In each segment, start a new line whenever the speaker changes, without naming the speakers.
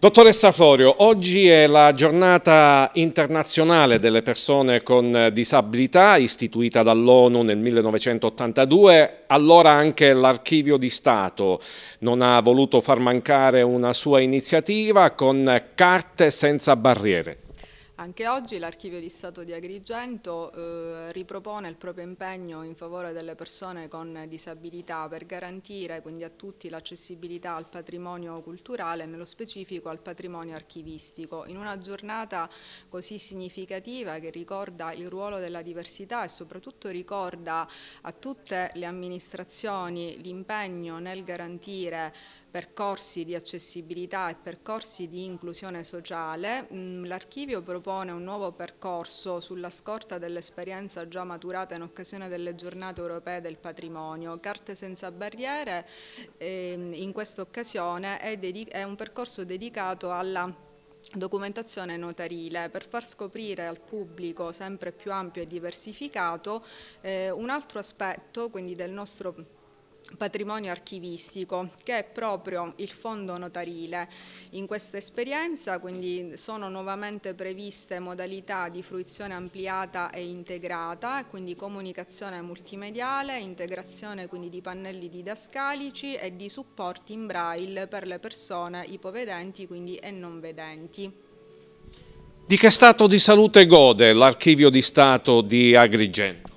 Dottoressa Florio, oggi è la giornata internazionale delle persone con disabilità istituita dall'ONU nel 1982, allora anche l'Archivio di Stato non ha voluto far mancare una sua iniziativa con carte senza barriere.
Anche oggi l'Archivio di Stato di Agrigento eh, ripropone il proprio impegno in favore delle persone con disabilità per garantire quindi a tutti l'accessibilità al patrimonio culturale e nello specifico al patrimonio archivistico in una giornata così significativa che ricorda il ruolo della diversità e soprattutto ricorda a tutte le amministrazioni l'impegno nel garantire percorsi di accessibilità e percorsi di inclusione sociale, mm, l'archivio propone un nuovo percorso sulla scorta dell'esperienza già maturata in occasione delle giornate europee del patrimonio. Carte senza barriere ehm, in questa occasione è, è un percorso dedicato alla documentazione notarile per far scoprire al pubblico sempre più ampio e diversificato eh, un altro aspetto quindi del nostro patrimonio archivistico che è proprio il fondo notarile. In questa esperienza quindi sono nuovamente previste modalità di fruizione ampliata e integrata, quindi comunicazione multimediale, integrazione quindi di pannelli didascalici e di supporti in braille per le persone ipovedenti quindi e non vedenti.
Di che stato di salute gode l'archivio di Stato di Agrigento?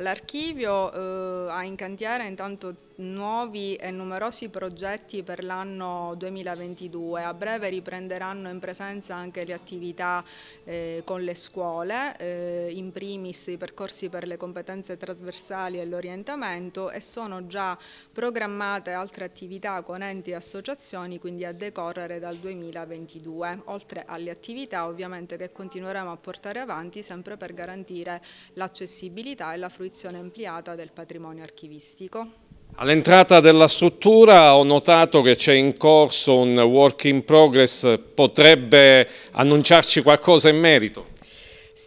L'archivio eh, ha in cantiere intanto nuovi e numerosi progetti per l'anno 2022. A breve riprenderanno in presenza anche le attività eh, con le scuole, eh, in primis i percorsi per le competenze trasversali e l'orientamento e sono già programmate altre attività con enti e associazioni quindi a decorrere dal 2022, oltre alle attività ovviamente che continueremo a portare avanti sempre per garantire l'accessibilità e la fruizione ampliata del patrimonio archivistico.
All'entrata della struttura ho notato che c'è in corso un work in progress, potrebbe annunciarci qualcosa in merito?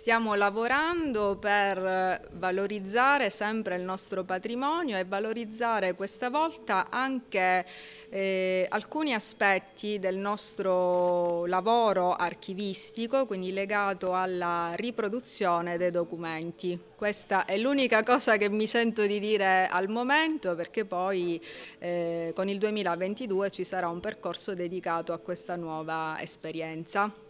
stiamo lavorando per valorizzare sempre il nostro patrimonio e valorizzare questa volta anche eh, alcuni aspetti del nostro lavoro archivistico, quindi legato alla riproduzione dei documenti. Questa è l'unica cosa che mi sento di dire al momento perché poi eh, con il 2022 ci sarà un percorso dedicato a questa nuova esperienza.